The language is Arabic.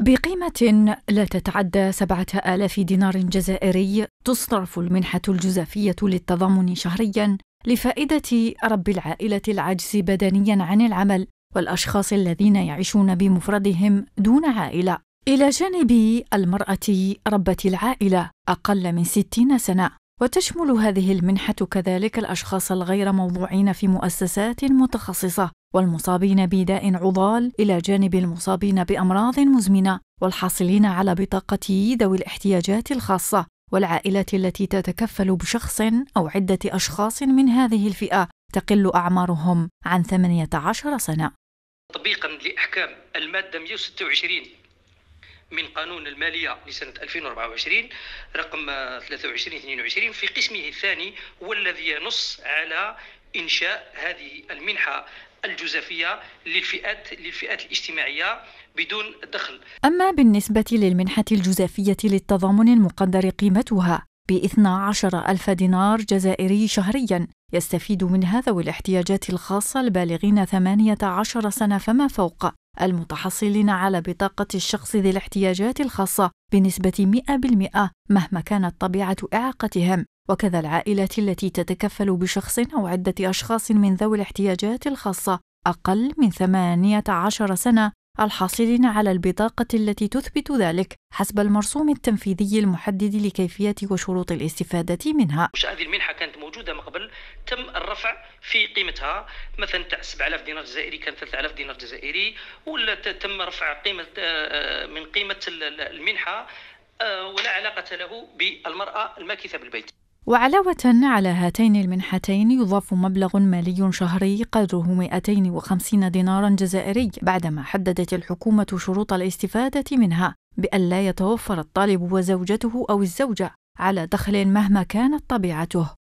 بقيمة لا تتعدى سبعة آلاف دينار جزائري تصرف المنحة الجزافية للتضامن شهريا لفائدة رب العائلة العجز بدنيا عن العمل والأشخاص الذين يعيشون بمفردهم دون عائلة إلى جانب المرأة ربة العائلة أقل من ستين سنة وتشمل هذه المنحة كذلك الأشخاص الغير موضوعين في مؤسسات متخصصة والمصابين بداء عضال إلى جانب المصابين بأمراض مزمنة والحاصلين على بطاقة ذوي الاحتياجات الخاصة والعائلات التي تتكفل بشخص أو عدة أشخاص من هذه الفئة تقل أعمارهم عن 18 سنة تطبيقا لأحكام المادة 126 من قانون المالية لسنة 2024 رقم 2322 في قسمه الثاني والذي ينص على إنشاء هذه المنحة الجزافيه للفئات للفئات الاجتماعيه بدون دخل. اما بالنسبه للمنحه الجزافيه للتضامن المقدر قيمتها ب 12000 ألف دينار جزائري شهريا يستفيد منها ذوي الاحتياجات الخاصة البالغين 18 سنة فما فوق المتحصلين على بطاقة الشخص ذي الاحتياجات الخاصة بنسبة 100% مهما كانت طبيعة إعاقتهم وكذا العائلة التي تتكفل بشخص أو عدة أشخاص من ذوي الاحتياجات الخاصة أقل من 18 سنة الحاصلين على البطاقة التي تثبت ذلك حسب المرسوم التنفيذي المحدد لكيفية وشروط الاستفادة منها هذه المنحة كانت موجودة من قبل تم الرفع في قيمتها مثلا تاع 7000 دينار جزائري كانت 3000 دينار جزائري ولا تم رفع قيمة آه، من قيمة المنحة آه، ولا علاقة له بالمرأة الماكثة بالبيت وعلاوة على هاتين المنحتين يضاف مبلغ مالي شهري قدره 250 دينارا جزائري بعدما حددت الحكومة شروط الاستفادة منها بأن لا يتوفر الطالب وزوجته أو الزوجة على دخل مهما كانت طبيعته